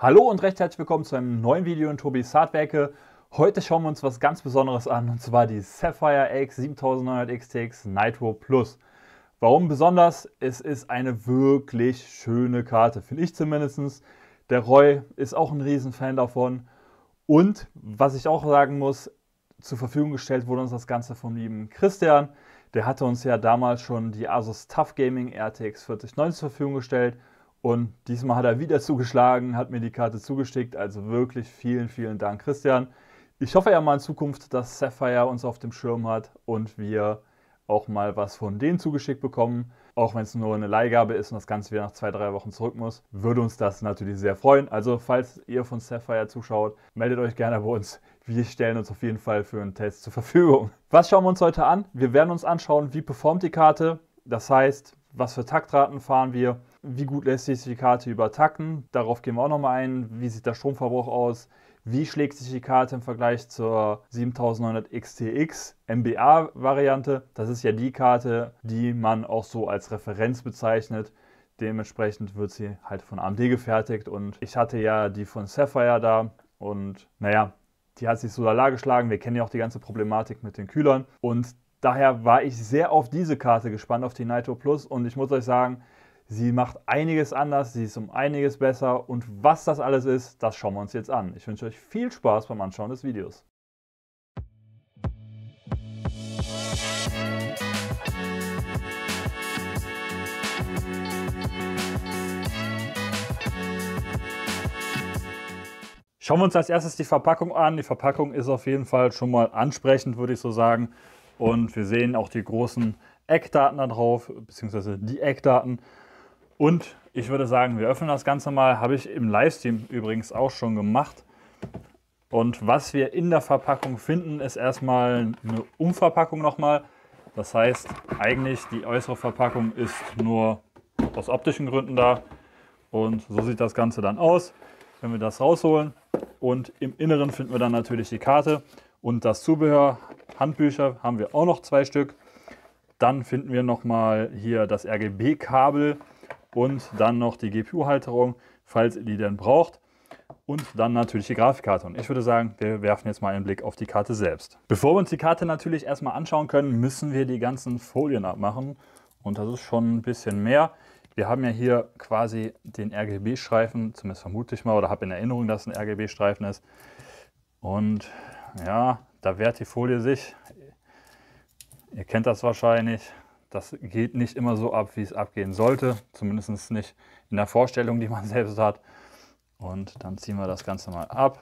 Hallo und recht herzlich willkommen zu einem neuen Video in Tobis Hardwerke. Heute schauen wir uns was ganz Besonderes an und zwar die Sapphire X 7900 XTX Nitro Plus. Warum besonders? Es ist eine wirklich schöne Karte, finde ich zumindest. Der Roy ist auch ein Riesenfan davon. Und was ich auch sagen muss, zur Verfügung gestellt wurde uns das Ganze vom lieben Christian. Der hatte uns ja damals schon die Asus Tough Gaming RTX 4090 zur Verfügung gestellt und diesmal hat er wieder zugeschlagen, hat mir die Karte zugeschickt. Also wirklich vielen, vielen Dank, Christian. Ich hoffe ja mal in Zukunft, dass Sapphire uns auf dem Schirm hat und wir auch mal was von denen zugeschickt bekommen. Auch wenn es nur eine Leihgabe ist und das Ganze wieder nach zwei, drei Wochen zurück muss, würde uns das natürlich sehr freuen. Also, falls ihr von Sapphire zuschaut, meldet euch gerne bei uns. Wir stellen uns auf jeden Fall für einen Test zur Verfügung. Was schauen wir uns heute an? Wir werden uns anschauen, wie performt die Karte. Das heißt, was für Taktraten fahren wir wie gut lässt sich die Karte übertacken? Darauf gehen wir auch nochmal ein. Wie sieht der Stromverbrauch aus? Wie schlägt sich die Karte im Vergleich zur 7900 XTX MBA-Variante? Das ist ja die Karte, die man auch so als Referenz bezeichnet. Dementsprechend wird sie halt von AMD gefertigt und ich hatte ja die von Sapphire da und naja, die hat sich so da geschlagen. Wir kennen ja auch die ganze Problematik mit den Kühlern und daher war ich sehr auf diese Karte gespannt, auf die Nitro Plus und ich muss euch sagen, Sie macht einiges anders, sie ist um einiges besser und was das alles ist, das schauen wir uns jetzt an. Ich wünsche euch viel Spaß beim Anschauen des Videos. Schauen wir uns als erstes die Verpackung an. Die Verpackung ist auf jeden Fall schon mal ansprechend, würde ich so sagen. Und wir sehen auch die großen Eckdaten da drauf, beziehungsweise die Eckdaten. Und ich würde sagen, wir öffnen das Ganze mal. Habe ich im Livestream übrigens auch schon gemacht. Und was wir in der Verpackung finden, ist erstmal eine Umverpackung nochmal. Das heißt, eigentlich die äußere Verpackung ist nur aus optischen Gründen da. Und so sieht das Ganze dann aus, wenn wir das rausholen. Und im Inneren finden wir dann natürlich die Karte und das Zubehör. Handbücher haben wir auch noch zwei Stück. Dann finden wir nochmal hier das RGB-Kabel und dann noch die GPU-Halterung, falls ihr die denn braucht. Und dann natürlich die Grafikkarte. Und ich würde sagen, wir werfen jetzt mal einen Blick auf die Karte selbst. Bevor wir uns die Karte natürlich erstmal anschauen können, müssen wir die ganzen Folien abmachen. Und das ist schon ein bisschen mehr. Wir haben ja hier quasi den RGB-Streifen, zumindest vermute ich mal, oder habe in Erinnerung, dass es ein RGB-Streifen ist. Und ja, da wehrt die Folie sich. Ihr kennt das wahrscheinlich. Das geht nicht immer so ab, wie es abgehen sollte, zumindest nicht in der Vorstellung, die man selbst hat. Und dann ziehen wir das Ganze mal ab.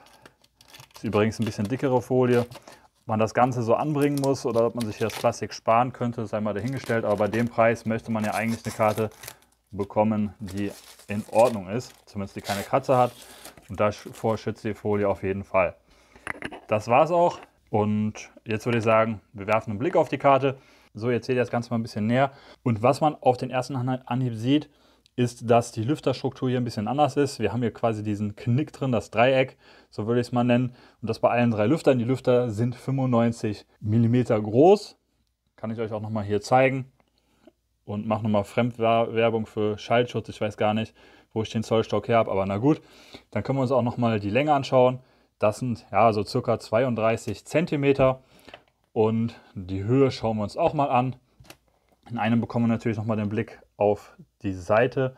Ist übrigens ein bisschen dickere Folie. Ob man das Ganze so anbringen muss oder ob man sich das Plastik sparen könnte, sei mal dahingestellt. Aber bei dem Preis möchte man ja eigentlich eine Karte bekommen, die in Ordnung ist, zumindest die keine Katze hat. Und davor schützt die Folie auf jeden Fall. Das war's auch. Und jetzt würde ich sagen, wir werfen einen Blick auf die Karte. So, jetzt seht ihr das Ganze mal ein bisschen näher. Und was man auf den ersten Anhieb sieht, ist, dass die Lüfterstruktur hier ein bisschen anders ist. Wir haben hier quasi diesen Knick drin, das Dreieck, so würde ich es mal nennen. Und das bei allen drei Lüftern. Die Lüfter sind 95 mm groß. Kann ich euch auch nochmal hier zeigen. Und mache nochmal Fremdwerbung für Schaltschutz. Ich weiß gar nicht, wo ich den Zollstock her habe, aber na gut. Dann können wir uns auch nochmal die Länge anschauen. Das sind ja so circa 32 cm. Und die Höhe schauen wir uns auch mal an. In einem bekommen wir natürlich nochmal den Blick auf die Seite.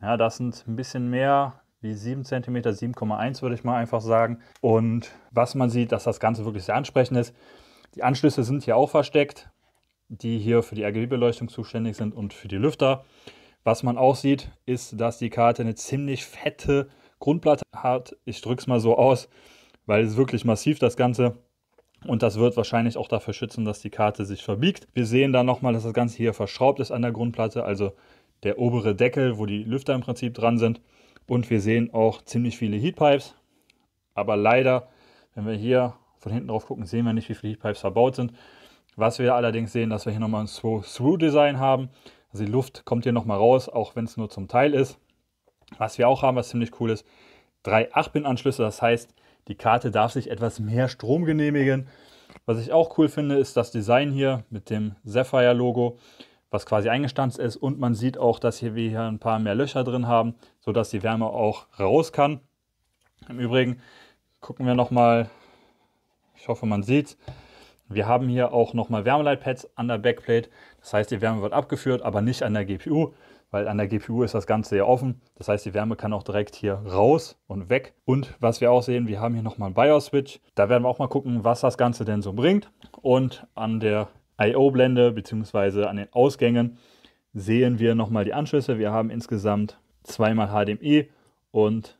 Ja, das sind ein bisschen mehr wie 7 cm, 7,1 würde ich mal einfach sagen. Und was man sieht, dass das Ganze wirklich sehr ansprechend ist. Die Anschlüsse sind hier auch versteckt, die hier für die RGB-Beleuchtung zuständig sind und für die Lüfter. Was man auch sieht, ist, dass die Karte eine ziemlich fette Grundplatte hat. Ich drücke es mal so aus, weil es wirklich massiv das Ganze ist. Und das wird wahrscheinlich auch dafür schützen, dass die Karte sich verbiegt. Wir sehen dann nochmal, dass das Ganze hier verschraubt ist an der Grundplatte, also der obere Deckel, wo die Lüfter im Prinzip dran sind. Und wir sehen auch ziemlich viele Heatpipes. Aber leider, wenn wir hier von hinten drauf gucken, sehen wir nicht, wie viele Heatpipes verbaut sind. Was wir allerdings sehen, dass wir hier nochmal ein Through-Design haben. Also die Luft kommt hier nochmal raus, auch wenn es nur zum Teil ist. Was wir auch haben, was ziemlich cool ist, drei 8-Pin-Anschlüsse. Das heißt, die Karte darf sich etwas mehr Strom genehmigen. Was ich auch cool finde, ist das Design hier mit dem Sapphire-Logo, was quasi eingestanzt ist. Und man sieht auch, dass hier wir hier ein paar mehr Löcher drin haben, sodass die Wärme auch raus kann. Im Übrigen gucken wir nochmal, ich hoffe man sieht wir haben hier auch nochmal Wärmeleitpads an der Backplate. Das heißt, die Wärme wird abgeführt, aber nicht an der GPU weil an der GPU ist das Ganze ja offen. Das heißt, die Wärme kann auch direkt hier raus und weg. Und was wir auch sehen, wir haben hier nochmal einen BIOS-Switch. Da werden wir auch mal gucken, was das Ganze denn so bringt. Und an der I.O.-Blende bzw. an den Ausgängen sehen wir nochmal die Anschlüsse. Wir haben insgesamt zweimal HDMI und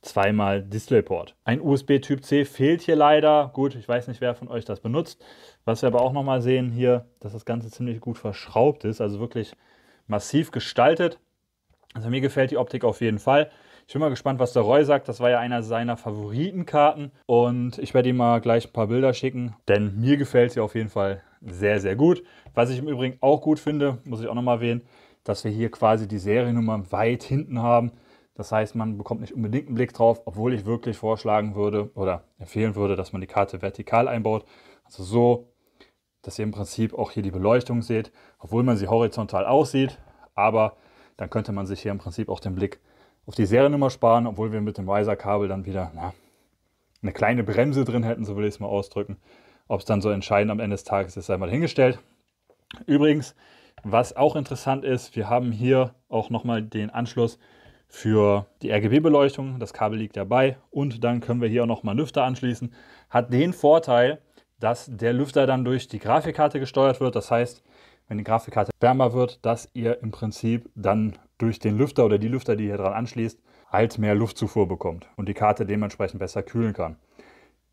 zweimal DisplayPort. Ein USB Typ C fehlt hier leider. Gut, ich weiß nicht, wer von euch das benutzt. Was wir aber auch nochmal sehen hier, dass das Ganze ziemlich gut verschraubt ist. Also wirklich massiv gestaltet. Also mir gefällt die Optik auf jeden Fall. Ich bin mal gespannt, was der Roy sagt. Das war ja einer seiner Favoritenkarten. Und ich werde ihm mal gleich ein paar Bilder schicken, denn mir gefällt sie auf jeden Fall sehr, sehr gut. Was ich im Übrigen auch gut finde, muss ich auch nochmal erwähnen, dass wir hier quasi die Seriennummer weit hinten haben. Das heißt, man bekommt nicht unbedingt einen Blick drauf, obwohl ich wirklich vorschlagen würde oder empfehlen würde, dass man die Karte vertikal einbaut. Also so, dass ihr im Prinzip auch hier die Beleuchtung seht obwohl man sie horizontal aussieht. Aber dann könnte man sich hier im Prinzip auch den Blick auf die Seriennummer sparen, obwohl wir mit dem Riser-Kabel dann wieder na, eine kleine Bremse drin hätten, so will ich es mal ausdrücken. Ob es dann so entscheidend am Ende des Tages ist, sei mal hingestellt. Übrigens, was auch interessant ist, wir haben hier auch nochmal den Anschluss für die RGB-Beleuchtung. Das Kabel liegt dabei und dann können wir hier auch nochmal Lüfter anschließen. Hat den Vorteil, dass der Lüfter dann durch die Grafikkarte gesteuert wird. Das heißt, wenn die Grafikkarte wärmer wird, dass ihr im Prinzip dann durch den Lüfter oder die Lüfter, die ihr dran anschließt, halt mehr Luftzufuhr bekommt und die Karte dementsprechend besser kühlen kann.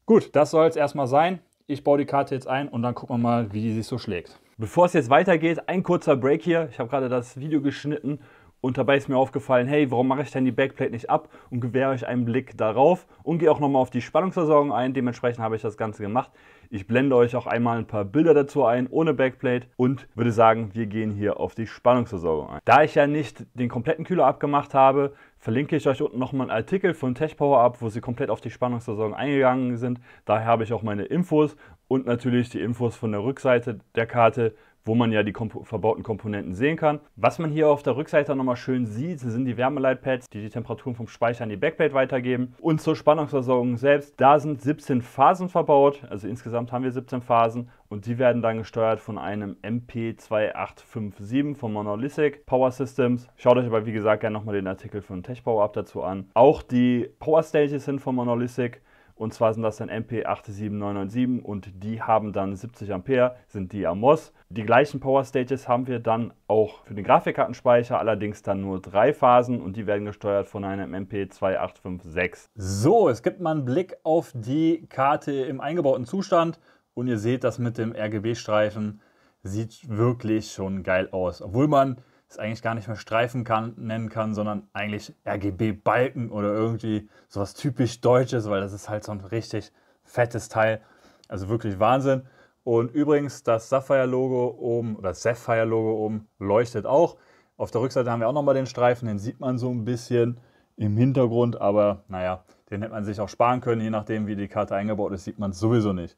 Gut, das soll es erstmal sein. Ich baue die Karte jetzt ein und dann gucken wir mal, wie die sich so schlägt. Bevor es jetzt weitergeht, ein kurzer Break hier. Ich habe gerade das Video geschnitten und dabei ist mir aufgefallen, hey, warum mache ich denn die Backplate nicht ab und gewähre euch einen Blick darauf und gehe auch nochmal auf die Spannungsversorgung ein. Dementsprechend habe ich das Ganze gemacht. Ich blende euch auch einmal ein paar Bilder dazu ein, ohne Backplate und würde sagen, wir gehen hier auf die Spannungsversorgung ein. Da ich ja nicht den kompletten Kühler abgemacht habe, verlinke ich euch unten nochmal einen Artikel von Tech Power wo sie komplett auf die Spannungsversorgung eingegangen sind. Daher habe ich auch meine Infos und natürlich die Infos von der Rückseite der Karte wo man ja die komp verbauten Komponenten sehen kann. Was man hier auf der Rückseite nochmal schön sieht, sind die Wärmeleitpads, die die Temperaturen vom Speicher an die Backplate weitergeben. Und zur Spannungsversorgung selbst, da sind 17 Phasen verbaut, also insgesamt haben wir 17 Phasen und die werden dann gesteuert von einem MP2857 von Monolithic Power Systems. Schaut euch aber wie gesagt gerne nochmal den Artikel von TechPower Up dazu an. Auch die Power Stages sind von Monolithic und zwar sind das dann MP87997 und die haben dann 70 Ampere, sind die am MOS. Die gleichen Power Stages haben wir dann auch für den Grafikkartenspeicher, allerdings dann nur drei Phasen und die werden gesteuert von einem MP2856. So, es gibt mal einen Blick auf die Karte im eingebauten Zustand und ihr seht das mit dem RGB-Streifen sieht wirklich schon geil aus, obwohl man es eigentlich gar nicht mehr Streifen kann, nennen kann, sondern eigentlich RGB-Balken oder irgendwie sowas typisch Deutsches, weil das ist halt so ein richtig fettes Teil. Also wirklich Wahnsinn. Und übrigens, das Sapphire-Logo oben oder das Sapphire-Logo oben leuchtet auch. Auf der Rückseite haben wir auch nochmal den Streifen, den sieht man so ein bisschen im Hintergrund, aber naja, den hätte man sich auch sparen können, je nachdem wie die Karte eingebaut ist, sieht man es sowieso nicht.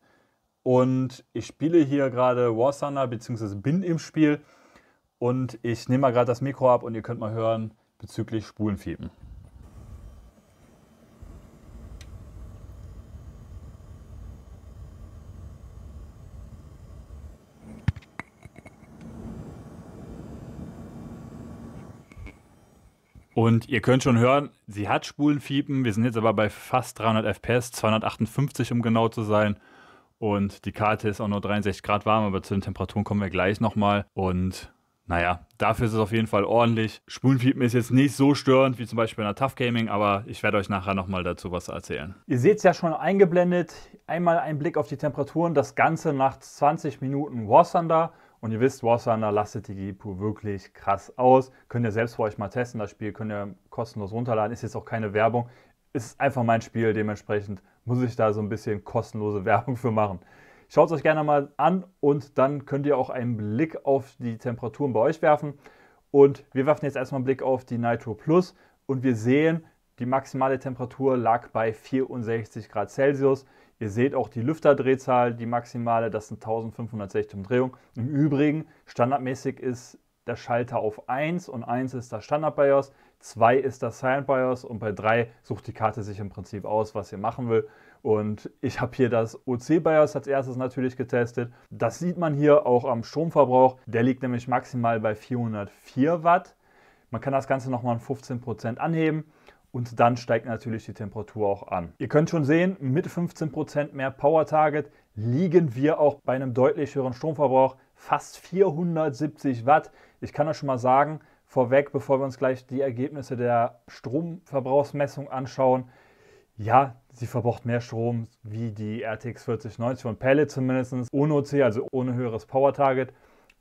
Und ich spiele hier gerade War Thunder, beziehungsweise bin im Spiel und ich nehme mal gerade das Mikro ab und ihr könnt mal hören bezüglich Spulenfiepen. Und ihr könnt schon hören, sie hat Spulenfiepen. Wir sind jetzt aber bei fast 300 FPS, 258 um genau zu sein. Und die Karte ist auch nur 63 Grad warm, aber zu den Temperaturen kommen wir gleich nochmal. Und naja, dafür ist es auf jeden Fall ordentlich. Spulenfiepen ist jetzt nicht so störend wie zum Beispiel in der Tough Gaming, aber ich werde euch nachher nochmal dazu was erzählen. Ihr seht es ja schon eingeblendet. Einmal ein Blick auf die Temperaturen. Das Ganze nach 20 Minuten War Thunder. Und ihr wisst, War Thunder lastet die GPU wirklich krass aus. Könnt ihr selbst für euch mal testen. Das Spiel könnt ihr kostenlos runterladen. Ist jetzt auch keine Werbung. Ist einfach mein Spiel. Dementsprechend muss ich da so ein bisschen kostenlose Werbung für machen. Schaut es euch gerne mal an und dann könnt ihr auch einen Blick auf die Temperaturen bei euch werfen. Und wir werfen jetzt erstmal einen Blick auf die Nitro Plus und wir sehen, die maximale Temperatur lag bei 64 Grad Celsius. Ihr seht auch die Lüfterdrehzahl, die maximale, das sind 1560 Umdrehungen. Im Übrigen, standardmäßig ist der Schalter auf 1 und 1 ist das Standard BIOS, 2 ist das Silent BIOS und bei 3 sucht die Karte sich im Prinzip aus, was ihr machen will. Und ich habe hier das OC-Bias als erstes natürlich getestet. Das sieht man hier auch am Stromverbrauch. Der liegt nämlich maximal bei 404 Watt. Man kann das Ganze nochmal um 15% anheben und dann steigt natürlich die Temperatur auch an. Ihr könnt schon sehen, mit 15% mehr Power Target liegen wir auch bei einem deutlich höheren Stromverbrauch, fast 470 Watt. Ich kann euch schon mal sagen, vorweg, bevor wir uns gleich die Ergebnisse der Stromverbrauchsmessung anschauen, ja, sie verbraucht mehr Strom wie die RTX 4090 von Palette zumindest, ohne OC, also ohne höheres Power Target.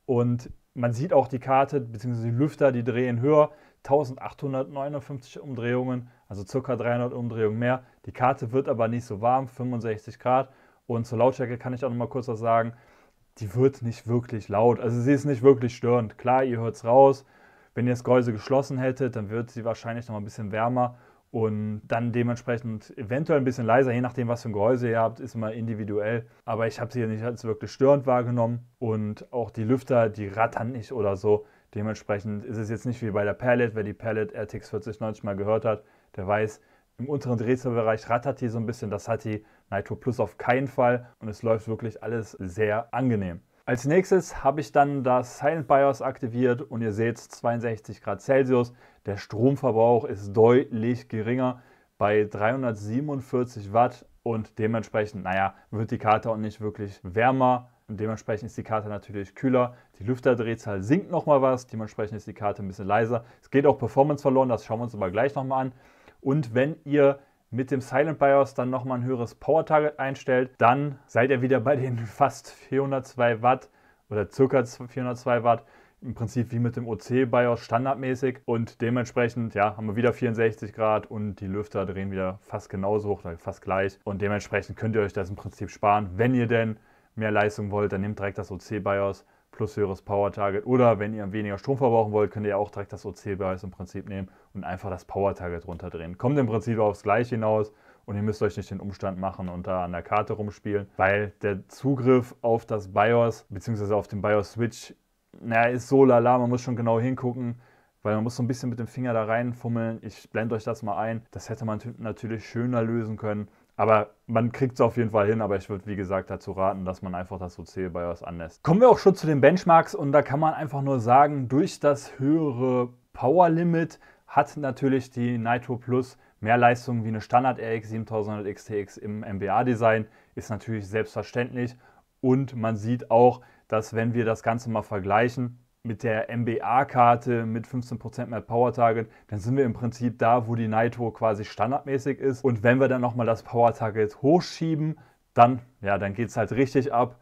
Und man sieht auch die Karte bzw. die Lüfter, die drehen höher, 1859 Umdrehungen, also ca. 300 Umdrehungen mehr. Die Karte wird aber nicht so warm, 65 Grad. Und zur Lautstärke kann ich auch noch mal kurz was sagen. Die wird nicht wirklich laut, also sie ist nicht wirklich störend. Klar, ihr hört es raus. Wenn ihr das Gehäuse geschlossen hättet, dann wird sie wahrscheinlich noch mal ein bisschen wärmer und dann dementsprechend eventuell ein bisschen leiser, je nachdem, was für ein Gehäuse ihr habt, ist immer individuell. Aber ich habe sie hier nicht als wirklich störend wahrgenommen und auch die Lüfter, die rattern nicht oder so. Dementsprechend ist es jetzt nicht wie bei der Palette, wer die Palette RTX 4090 mal gehört hat, der weiß, im unteren Drehzahlbereich rattert die so ein bisschen, das hat die Nitro Plus auf keinen Fall und es läuft wirklich alles sehr angenehm. Als nächstes habe ich dann das Silent BIOS aktiviert und ihr seht 62 Grad Celsius. Der Stromverbrauch ist deutlich geringer bei 347 Watt und dementsprechend, naja, wird die Karte auch nicht wirklich wärmer. Und dementsprechend ist die Karte natürlich kühler. Die Lüfterdrehzahl sinkt nochmal was, dementsprechend ist die Karte ein bisschen leiser. Es geht auch Performance verloren, das schauen wir uns aber gleich nochmal an. Und wenn ihr mit dem Silent BIOS dann nochmal ein höheres Power Target einstellt, dann seid ihr wieder bei den fast 402 Watt oder circa 402 Watt. Im Prinzip wie mit dem OC BIOS standardmäßig und dementsprechend ja, haben wir wieder 64 Grad und die Lüfter drehen wieder fast genauso hoch, fast gleich und dementsprechend könnt ihr euch das im Prinzip sparen, wenn ihr denn mehr Leistung wollt, dann nehmt direkt das OC BIOS plus höheres Power Target. Oder wenn ihr weniger Strom verbrauchen wollt, könnt ihr auch direkt das OC-Beweis im Prinzip nehmen und einfach das Power Target runterdrehen. Kommt im Prinzip aufs Gleiche hinaus und ihr müsst euch nicht den Umstand machen und da an der Karte rumspielen, weil der Zugriff auf das BIOS bzw. auf den BIOS Switch, naja, ist so lala, man muss schon genau hingucken weil man muss so ein bisschen mit dem Finger da reinfummeln. Ich blende euch das mal ein. Das hätte man natürlich schöner lösen können. Aber man kriegt es auf jeden Fall hin, aber ich würde wie gesagt dazu raten, dass man einfach das OC bei was anlässt. Kommen wir auch schon zu den Benchmarks und da kann man einfach nur sagen, durch das höhere Power Limit hat natürlich die Nitro Plus mehr Leistung wie eine Standard RX 7100 XTX im MBA-Design, ist natürlich selbstverständlich und man sieht auch, dass wenn wir das Ganze mal vergleichen, mit der MBA-Karte mit 15% mehr Power Target, dann sind wir im Prinzip da, wo die Naito quasi standardmäßig ist. Und wenn wir dann nochmal das Power Target hochschieben, dann, ja, dann geht es halt richtig ab.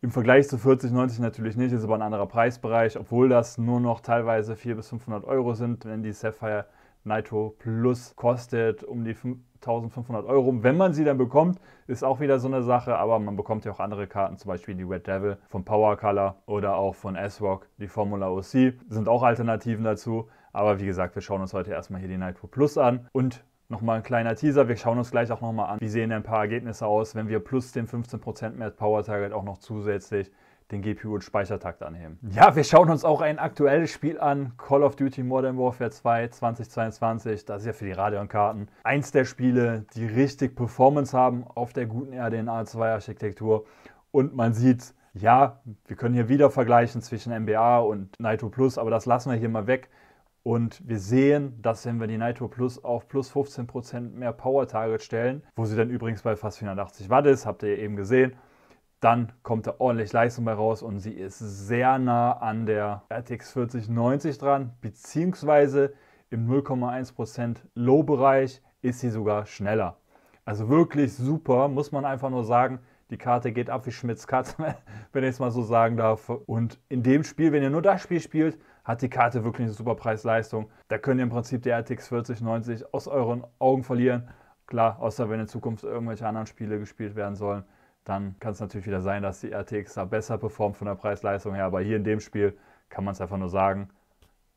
Im Vergleich zu 40,90 natürlich nicht, ist aber ein anderer Preisbereich, obwohl das nur noch teilweise 400 bis 500 Euro sind, wenn die Sapphire Nitro Plus kostet um die 1500 Euro. Wenn man sie dann bekommt, ist auch wieder so eine Sache, aber man bekommt ja auch andere Karten, zum Beispiel die Red Devil von Power Color oder auch von S-Rock, die Formula OC, sind auch Alternativen dazu. Aber wie gesagt, wir schauen uns heute erstmal hier die Nitro Plus an und Nochmal ein kleiner Teaser, wir schauen uns gleich auch nochmal an, wie sehen denn ein paar Ergebnisse aus, wenn wir plus den 15% mehr Power Target auch noch zusätzlich den GPU- und Speichertakt anheben. Ja, wir schauen uns auch ein aktuelles Spiel an, Call of Duty Modern Warfare 2 2022. Das ist ja für die Radeon-Karten eins der Spiele, die richtig Performance haben auf der guten RDNA-2-Architektur. Und man sieht, ja, wir können hier wieder vergleichen zwischen MBA und Nitro Plus, aber das lassen wir hier mal weg. Und wir sehen, dass wenn wir die Nitro Plus auf plus 15% mehr Power Target stellen, wo sie dann übrigens bei fast 480 Watt ist, habt ihr eben gesehen, dann kommt da ordentlich Leistung bei raus und sie ist sehr nah an der RTX 4090 dran, beziehungsweise im 0,1% Low-Bereich ist sie sogar schneller. Also wirklich super, muss man einfach nur sagen. Die Karte geht ab wie Schmitz Katze, wenn ich es mal so sagen darf. Und in dem Spiel, wenn ihr nur das Spiel spielt, hat die Karte wirklich eine super Preis-Leistung. Da könnt ihr im Prinzip die RTX 4090 aus euren Augen verlieren. Klar, außer wenn in Zukunft irgendwelche anderen Spiele gespielt werden sollen dann kann es natürlich wieder sein, dass die RTX da besser performt von der Preis-Leistung her. Aber hier in dem Spiel kann man es einfach nur sagen,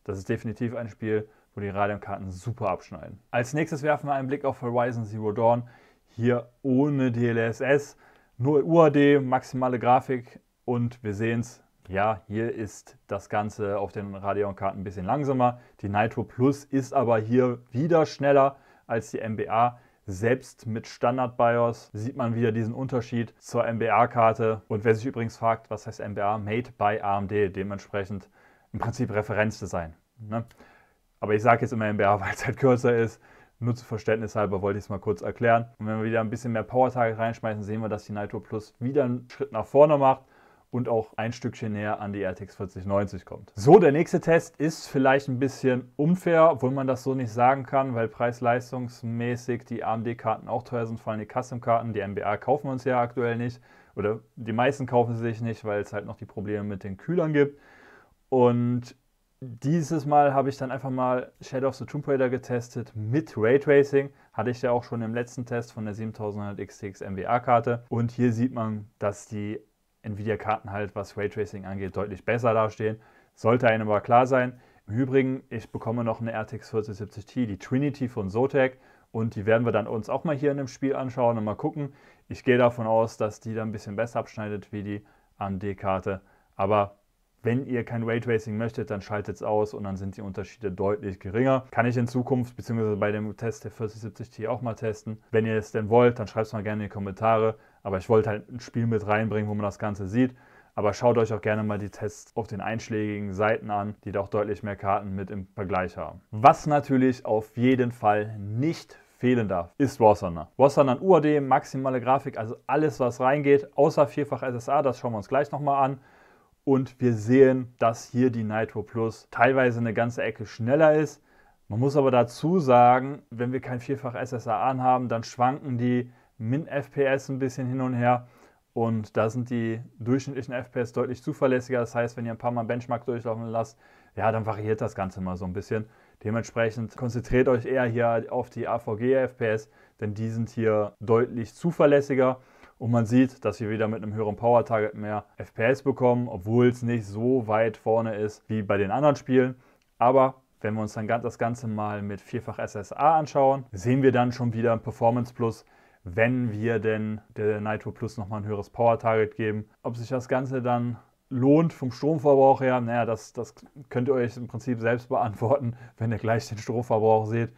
das ist definitiv ein Spiel, wo die Radeon-Karten super abschneiden. Als nächstes werfen wir einen Blick auf Horizon Zero Dawn. Hier ohne DLSS, nur UAD, maximale Grafik und wir sehen es, ja, hier ist das Ganze auf den Radeon-Karten ein bisschen langsamer. Die Nitro Plus ist aber hier wieder schneller als die MBA. Selbst mit Standard-BIOS sieht man wieder diesen Unterschied zur mba karte Und wer sich übrigens fragt, was heißt MBA? Made by AMD, dementsprechend im Prinzip Referenzdesign. Ne? Aber ich sage jetzt immer MBA, weil es halt kürzer ist. Nur zu Verständnis halber wollte ich es mal kurz erklären. Und wenn wir wieder ein bisschen mehr Power-Tage reinschmeißen, sehen wir, dass die Nitro Plus wieder einen Schritt nach vorne macht und auch ein Stückchen näher an die RTX 4090 kommt. So, der nächste Test ist vielleicht ein bisschen unfair, obwohl man das so nicht sagen kann, weil preis-leistungsmäßig die AMD-Karten auch teuer sind, vor allem die Custom-Karten. Die MBA kaufen wir uns ja aktuell nicht oder die meisten kaufen sie sich nicht, weil es halt noch die Probleme mit den Kühlern gibt. Und dieses Mal habe ich dann einfach mal Shadow of the Tomb Raider getestet mit Raytracing. Hatte ich ja auch schon im letzten Test von der 7100 XTX MWA-Karte. Und hier sieht man, dass die Nvidia-Karten halt, was Raytracing angeht, deutlich besser dastehen. Sollte einem aber klar sein. Im Übrigen, ich bekomme noch eine RTX 4070 Ti, die Trinity von Zotac. Und die werden wir dann uns auch mal hier in dem Spiel anschauen und mal gucken. Ich gehe davon aus, dass die dann ein bisschen besser abschneidet wie die AMD-Karte. Aber wenn ihr kein Raytracing möchtet, dann schaltet es aus und dann sind die Unterschiede deutlich geringer. Kann ich in Zukunft bzw. bei dem Test der 4070 Ti auch mal testen. Wenn ihr es denn wollt, dann schreibt es mal gerne in die Kommentare. Aber ich wollte halt ein Spiel mit reinbringen, wo man das Ganze sieht. Aber schaut euch auch gerne mal die Tests auf den einschlägigen Seiten an, die doch deutlich mehr Karten mit im Vergleich haben. Was natürlich auf jeden Fall nicht fehlen darf, ist War Thunder. War Thunder UAD, maximale Grafik, also alles, was reingeht, außer vierfach SSA, das schauen wir uns gleich nochmal an. Und wir sehen, dass hier die Nitro Plus teilweise eine ganze Ecke schneller ist. Man muss aber dazu sagen, wenn wir kein vierfach SSA anhaben, dann schwanken die Min-FPS ein bisschen hin und her. Und da sind die durchschnittlichen FPS deutlich zuverlässiger. Das heißt, wenn ihr ein paar Mal Benchmark durchlaufen lasst, ja, dann variiert das Ganze mal so ein bisschen. Dementsprechend konzentriert euch eher hier auf die AVG-FPS, denn die sind hier deutlich zuverlässiger. Und man sieht, dass wir wieder mit einem höheren Power Target mehr FPS bekommen, obwohl es nicht so weit vorne ist wie bei den anderen Spielen. Aber wenn wir uns dann das Ganze mal mit Vierfach SSA anschauen, sehen wir dann schon wieder ein Performance Plus, wenn wir denn der Nitro Plus nochmal ein höheres Power Target geben. Ob sich das Ganze dann lohnt vom Stromverbrauch her, naja, das, das könnt ihr euch im Prinzip selbst beantworten, wenn ihr gleich den Stromverbrauch seht,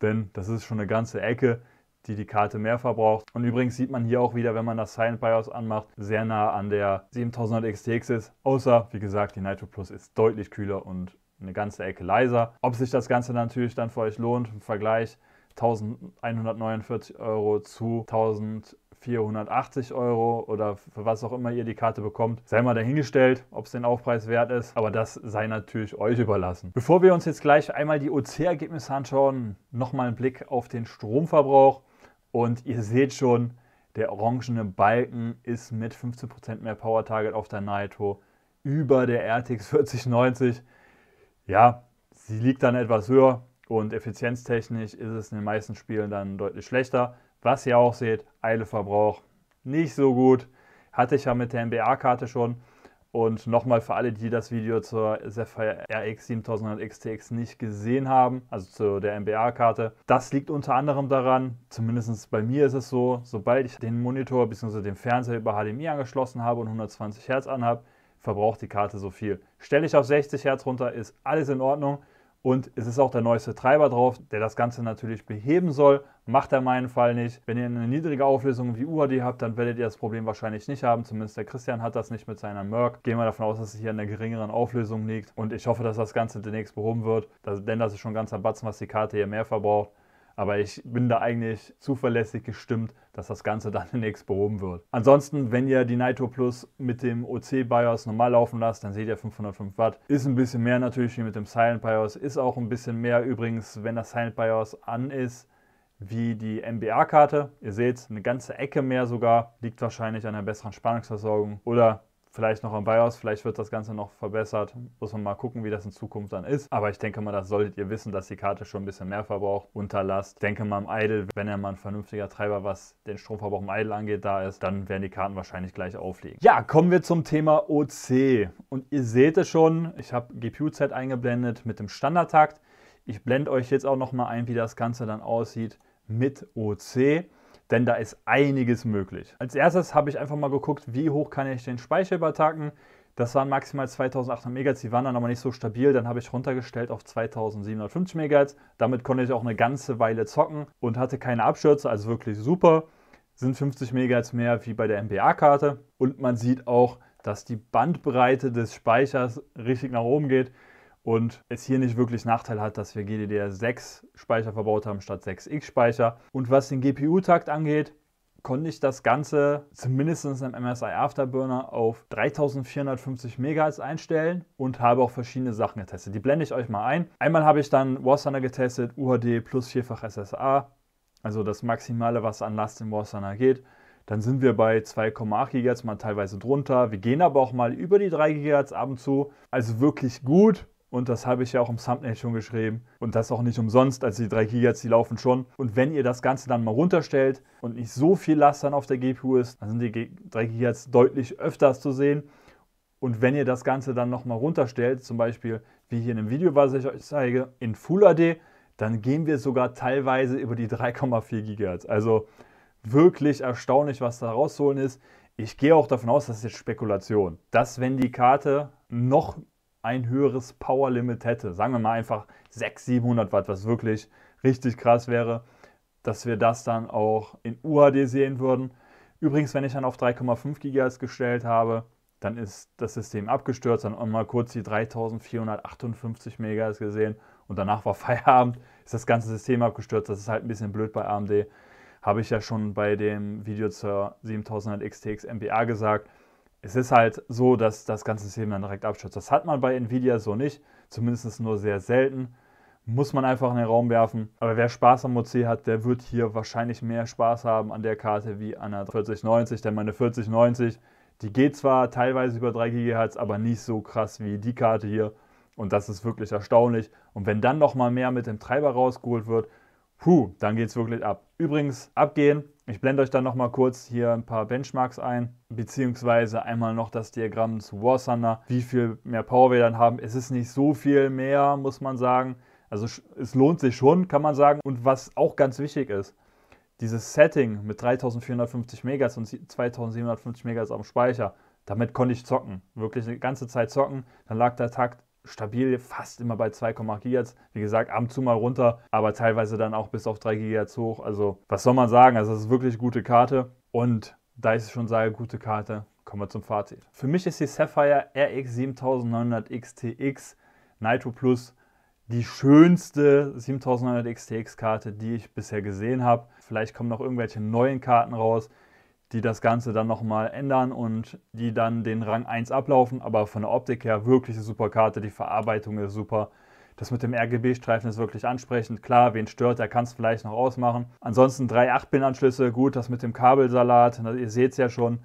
denn das ist schon eine ganze Ecke, die die Karte mehr verbraucht. Und übrigens sieht man hier auch wieder, wenn man das Silent BIOS anmacht, sehr nah an der 7100 XTX ist, außer, wie gesagt, die Nitro Plus ist deutlich kühler und eine ganze Ecke leiser. Ob sich das Ganze natürlich dann für euch lohnt im Vergleich, 1149 Euro zu 1000 480 Euro oder für was auch immer ihr die Karte bekommt, sei mal dahingestellt, ob es den Aufpreis wert ist, aber das sei natürlich euch überlassen. Bevor wir uns jetzt gleich einmal die OC-Ergebnisse anschauen, nochmal einen Blick auf den Stromverbrauch und ihr seht schon, der orangene Balken ist mit 15% mehr Power Target auf der Naito über der RTX 4090. Ja, sie liegt dann etwas höher, und effizienztechnisch ist es in den meisten Spielen dann deutlich schlechter. Was ihr auch seht, Eileverbrauch nicht so gut. Hatte ich ja mit der mba karte schon. Und nochmal für alle, die das Video zur Sapphire RX 7100 XTX nicht gesehen haben, also zu der MBA-Karte. Das liegt unter anderem daran, zumindest bei mir ist es so, sobald ich den Monitor bzw. den Fernseher über HDMI angeschlossen habe und 120 Hertz anhabe, verbraucht die Karte so viel. Stelle ich auf 60 Hertz runter, ist alles in Ordnung. Und es ist auch der neueste Treiber drauf, der das Ganze natürlich beheben soll. Macht er meinen Fall nicht. Wenn ihr eine niedrige Auflösung wie UHD habt, dann werdet ihr das Problem wahrscheinlich nicht haben. Zumindest der Christian hat das nicht mit seiner Merc. Gehen wir davon aus, dass es hier in der geringeren Auflösung liegt. Und ich hoffe, dass das Ganze demnächst behoben wird. denn das ist schon ganz am Batzen, was die Karte hier mehr verbraucht. Aber ich bin da eigentlich zuverlässig gestimmt, dass das Ganze dann demnächst behoben wird. Ansonsten, wenn ihr die Nitro Plus mit dem OC BIOS normal laufen lasst, dann seht ihr 505 Watt. Ist ein bisschen mehr natürlich wie mit dem Silent BIOS. Ist auch ein bisschen mehr übrigens, wenn das Silent BIOS an ist, wie die MBA-Karte. Ihr seht, eine ganze Ecke mehr sogar. Liegt wahrscheinlich an einer besseren Spannungsversorgung oder vielleicht noch am BIOS, vielleicht wird das Ganze noch verbessert. Muss man mal gucken, wie das in Zukunft dann ist. Aber ich denke mal, das solltet ihr wissen, dass die Karte schon ein bisschen mehr verbraucht unter Last. Ich denke mal im Idle, wenn er mal ein vernünftiger Treiber, was den Stromverbrauch im Idle angeht, da ist, dann werden die Karten wahrscheinlich gleich auflegen. Ja, kommen wir zum Thema OC. Und ihr seht es schon, ich habe GPU-Z eingeblendet mit dem Standardtakt. Ich blende euch jetzt auch nochmal ein, wie das Ganze dann aussieht mit OC denn da ist einiges möglich. Als erstes habe ich einfach mal geguckt, wie hoch kann ich den Speicher übertacken. Das waren maximal 2800 MHz, die waren dann aber nicht so stabil. Dann habe ich runtergestellt auf 2750 MHz. Damit konnte ich auch eine ganze Weile zocken und hatte keine Abstürze, also wirklich super. Sind 50 MHz mehr wie bei der MBA-Karte. Und man sieht auch, dass die Bandbreite des Speichers richtig nach oben geht und es hier nicht wirklich Nachteil hat, dass wir GDDR 6 Speicher verbaut haben statt 6X Speicher. Und was den GPU-Takt angeht, konnte ich das Ganze zumindest im MSI Afterburner auf 3450 MHz einstellen und habe auch verschiedene Sachen getestet. Die blende ich euch mal ein. Einmal habe ich dann War Thunder getestet, UHD plus vierfach SSA, also das Maximale, was an Last im War Thunder geht. Dann sind wir bei 2,8 GHz, mal teilweise drunter. Wir gehen aber auch mal über die 3 GHz ab und zu. Also wirklich gut. Und das habe ich ja auch im Thumbnail schon geschrieben. Und das auch nicht umsonst, also die 3 GHz, die laufen schon. Und wenn ihr das Ganze dann mal runterstellt und nicht so viel Last dann auf der GPU ist, dann sind die 3 GHz deutlich öfters zu sehen. Und wenn ihr das Ganze dann nochmal runterstellt, zum Beispiel wie hier in dem Video, was ich euch zeige, in Full HD, dann gehen wir sogar teilweise über die 3,4 GHz. Also wirklich erstaunlich, was da rausholen ist. Ich gehe auch davon aus, das ist jetzt Spekulation, dass wenn die Karte noch ein höheres Power Limit hätte, sagen wir mal einfach 600, 700 Watt, was wirklich richtig krass wäre, dass wir das dann auch in UHD sehen würden. Übrigens, wenn ich dann auf 3,5 GHz gestellt habe, dann ist das System abgestürzt, dann haben wir kurz die 3458 MHz gesehen und danach war Feierabend, ist das ganze System abgestürzt. Das ist halt ein bisschen blöd bei AMD. Habe ich ja schon bei dem Video zur 7100 XTX MBA gesagt es ist halt so, dass das ganze System dann direkt abstürzt. Das hat man bei Nvidia so nicht, zumindest nur sehr selten. Muss man einfach in den Raum werfen. Aber wer Spaß am OC hat, der wird hier wahrscheinlich mehr Spaß haben an der Karte wie an der 4090, denn meine 4090, die geht zwar teilweise über 3 GHz, aber nicht so krass wie die Karte hier. Und das ist wirklich erstaunlich. Und wenn dann nochmal mehr mit dem Treiber rausgeholt wird, Puh, dann geht es wirklich ab. Übrigens, abgehen. Ich blende euch dann nochmal kurz hier ein paar Benchmarks ein, beziehungsweise einmal noch das Diagramm zu War Thunder, wie viel mehr Power wir dann haben. Es ist nicht so viel mehr, muss man sagen. Also es lohnt sich schon, kann man sagen. Und was auch ganz wichtig ist, dieses Setting mit 3450 Megas und 2750 Megas am Speicher, damit konnte ich zocken. Wirklich eine ganze Zeit zocken. Dann lag der Takt stabil fast immer bei 2,8 GHz. Wie gesagt, ab und zu mal runter, aber teilweise dann auch bis auf 3 GHz hoch. Also was soll man sagen? Also es ist wirklich eine gute Karte und da ich es schon sage, gute Karte, kommen wir zum Fazit. Für mich ist die Sapphire RX 7900 XTX Nitro Plus die schönste 7900 XTX Karte, die ich bisher gesehen habe. Vielleicht kommen noch irgendwelche neuen Karten raus, die das Ganze dann nochmal ändern und die dann den Rang 1 ablaufen. Aber von der Optik her wirklich eine super Karte, die Verarbeitung ist super. Das mit dem RGB-Streifen ist wirklich ansprechend. Klar, wen stört, der kann es vielleicht noch ausmachen. Ansonsten drei 8-Pin-Anschlüsse, gut, das mit dem Kabelsalat, ihr seht es ja schon.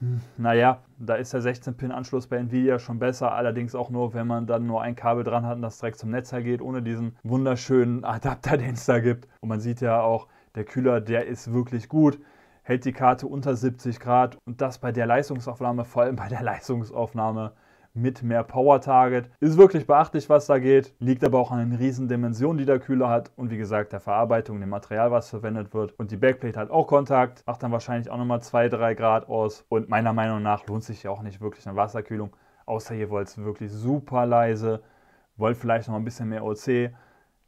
Hm, naja, da ist der 16-Pin-Anschluss bei Nvidia schon besser, allerdings auch nur, wenn man dann nur ein Kabel dran hat und das direkt zum Netzteil geht, ohne diesen wunderschönen Adapter, den es da gibt. Und man sieht ja auch, der Kühler, der ist wirklich gut hält die Karte unter 70 Grad und das bei der Leistungsaufnahme, vor allem bei der Leistungsaufnahme mit mehr Power Target. Ist wirklich beachtlich, was da geht, liegt aber auch an den riesen Dimensionen, die der Kühler hat und wie gesagt der Verarbeitung, dem Material, was verwendet wird. Und die Backplate hat auch Kontakt, macht dann wahrscheinlich auch nochmal 2-3 Grad aus und meiner Meinung nach lohnt sich ja auch nicht wirklich eine Wasserkühlung, außer ihr wollt es wirklich super leise, wollt vielleicht noch ein bisschen mehr OC,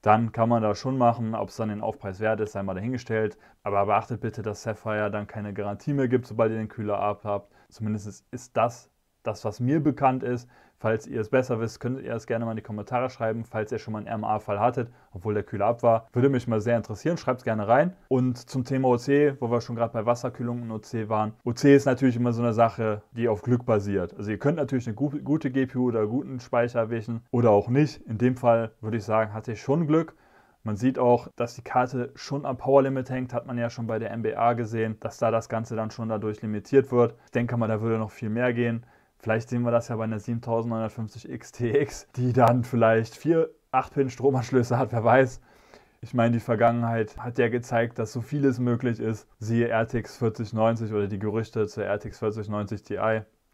dann kann man das schon machen. Ob es dann den Aufpreis wert ist, sei mal dahingestellt. Aber beachtet bitte, dass Sapphire dann keine Garantie mehr gibt, sobald ihr den Kühler abhabt. Zumindest ist das das, was mir bekannt ist. Falls ihr es besser wisst, könnt ihr es gerne mal in die Kommentare schreiben, falls ihr schon mal einen rma fall hattet, obwohl der Kühler ab war. Würde mich mal sehr interessieren, schreibt es gerne rein. Und zum Thema OC, wo wir schon gerade bei Wasserkühlung und OC waren. OC ist natürlich immer so eine Sache, die auf Glück basiert. Also ihr könnt natürlich eine gute GPU oder guten Speicher erwischen oder auch nicht. In dem Fall würde ich sagen, hatte ich schon Glück. Man sieht auch, dass die Karte schon am Powerlimit hängt, hat man ja schon bei der MBA gesehen, dass da das Ganze dann schon dadurch limitiert wird. Ich denke mal, da würde noch viel mehr gehen. Vielleicht sehen wir das ja bei einer 7950 XTX, die dann vielleicht vier 8-Pin-Stromanschlüsse hat, wer weiß. Ich meine, die Vergangenheit hat ja gezeigt, dass so vieles möglich ist. Siehe RTX 4090 oder die Gerüchte zur RTX 4090 Ti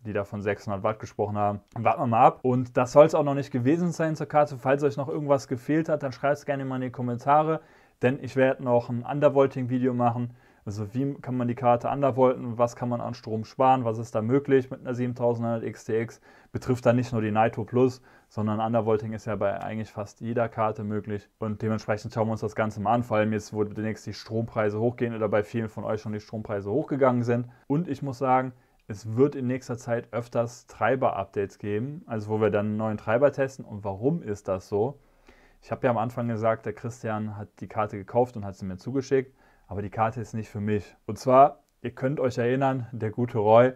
die da von 600 Watt gesprochen haben. Warten wir mal ab. Und das soll es auch noch nicht gewesen sein zur Karte. Falls euch noch irgendwas gefehlt hat, dann schreibt es gerne mal in die Kommentare, denn ich werde noch ein Undervolting-Video machen also wie kann man die Karte undervolten, was kann man an Strom sparen, was ist da möglich mit einer 7100 XTX. Betrifft dann nicht nur die Nitro Plus, sondern Undervolting ist ja bei eigentlich fast jeder Karte möglich. Und dementsprechend schauen wir uns das Ganze mal an, vor allem jetzt, wo demnächst die Strompreise hochgehen oder bei vielen von euch schon die Strompreise hochgegangen sind. Und ich muss sagen, es wird in nächster Zeit öfters Treiber-Updates geben, also wo wir dann einen neuen Treiber testen. Und warum ist das so? Ich habe ja am Anfang gesagt, der Christian hat die Karte gekauft und hat sie mir zugeschickt aber die Karte ist nicht für mich. Und zwar, ihr könnt euch erinnern, der gute Roy,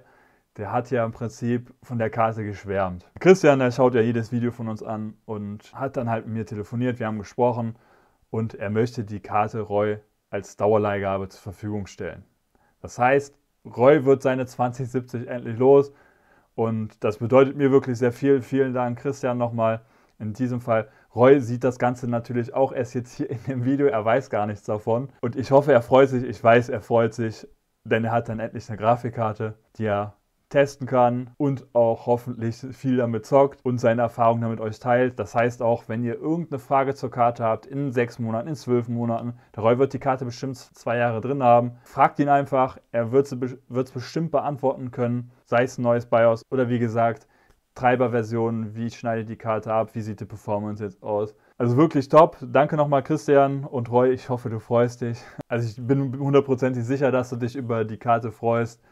der hat ja im Prinzip von der Karte geschwärmt. Christian, der schaut ja jedes Video von uns an und hat dann halt mit mir telefoniert, wir haben gesprochen und er möchte die Karte Roy als Dauerleihgabe zur Verfügung stellen. Das heißt, Roy wird seine 2070 endlich los und das bedeutet mir wirklich sehr viel. Vielen Dank, Christian, nochmal in diesem Fall. Roy sieht das Ganze natürlich auch erst jetzt hier in dem Video. Er weiß gar nichts davon. Und ich hoffe, er freut sich. Ich weiß, er freut sich, denn er hat dann endlich eine Grafikkarte, die er testen kann und auch hoffentlich viel damit zockt und seine Erfahrungen damit euch teilt. Das heißt auch, wenn ihr irgendeine Frage zur Karte habt, in sechs Monaten, in zwölf Monaten, der Roy wird die Karte bestimmt zwei Jahre drin haben. Fragt ihn einfach, er wird es bestimmt beantworten können, sei es ein neues BIOS oder wie gesagt, Treiberversion, wie schneide die Karte ab, wie sieht die Performance jetzt aus. Also wirklich top. Danke nochmal Christian und Roy, ich hoffe, du freust dich. Also ich bin hundertprozentig sicher, dass du dich über die Karte freust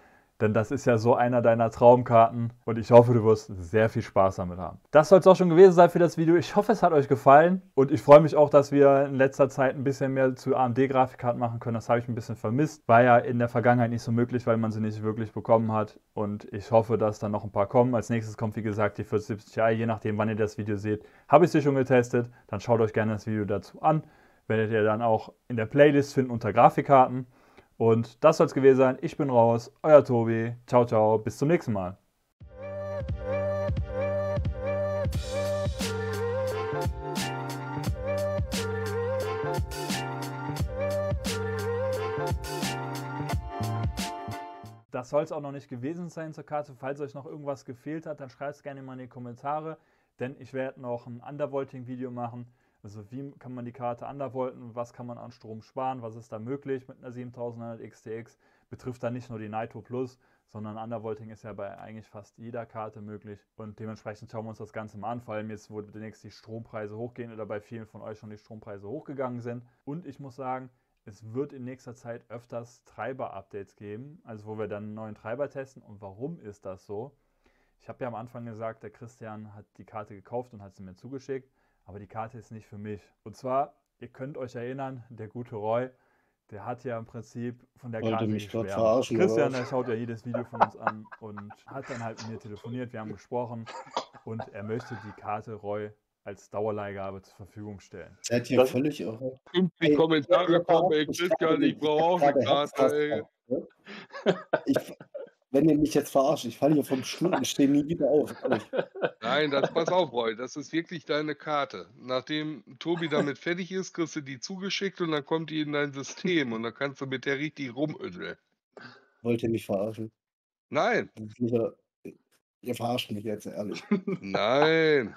denn das ist ja so einer deiner Traumkarten und ich hoffe, du wirst sehr viel Spaß damit haben. Das soll es auch schon gewesen sein für das Video. Ich hoffe, es hat euch gefallen und ich freue mich auch, dass wir in letzter Zeit ein bisschen mehr zu AMD-Grafikkarten machen können. Das habe ich ein bisschen vermisst. War ja in der Vergangenheit nicht so möglich, weil man sie nicht wirklich bekommen hat und ich hoffe, dass da noch ein paar kommen. Als nächstes kommt, wie gesagt, die 4070 Ti, je nachdem, wann ihr das Video seht. Habe ich sie schon getestet? Dann schaut euch gerne das Video dazu an. Werdet ihr dann auch in der Playlist finden unter Grafikkarten. Und das soll es gewesen sein. Ich bin raus, euer Tobi. Ciao, ciao, bis zum nächsten Mal. Das soll es auch noch nicht gewesen sein zur Karte. Falls euch noch irgendwas gefehlt hat, dann schreibt es gerne mal in die Kommentare, denn ich werde noch ein Undervolting-Video machen. Also wie kann man die Karte undervolten, was kann man an Strom sparen, was ist da möglich mit einer 7100 XTX, betrifft dann nicht nur die Nitro Plus, sondern Undervolting ist ja bei eigentlich fast jeder Karte möglich und dementsprechend schauen wir uns das Ganze mal an, vor allem jetzt, wo demnächst die Strompreise hochgehen oder bei vielen von euch schon die Strompreise hochgegangen sind und ich muss sagen, es wird in nächster Zeit öfters Treiber-Updates geben, also wo wir dann einen neuen Treiber testen und warum ist das so? Ich habe ja am Anfang gesagt, der Christian hat die Karte gekauft und hat sie mir zugeschickt aber die Karte ist nicht für mich. Und zwar, ihr könnt euch erinnern, der gute Roy, der hat ja im Prinzip von der Wollte Karte mich geschwärmt. verarschen. Christian, der schaut ja jedes Video von uns an und hat dann halt mit mir telefoniert, wir haben gesprochen und er möchte die Karte Roy als Dauerleihgabe zur Verfügung stellen. Seid hier völlig irre. 50 Kommentare kommen, ich ne? ich brauche auch eine Karte. Ich, wenn ihr mich jetzt verarscht, ich falle hier vom Stuhl und stehe nie wieder auf. Nein, das pass auf, Roy, das ist wirklich deine Karte. Nachdem Tobi damit fertig ist, kriegst du die zugeschickt und dann kommt die in dein System und dann kannst du mit der richtig rumödeln. Wollt ihr mich verarschen? Nein. Ihr, ihr verarscht mich jetzt, ehrlich. Nein.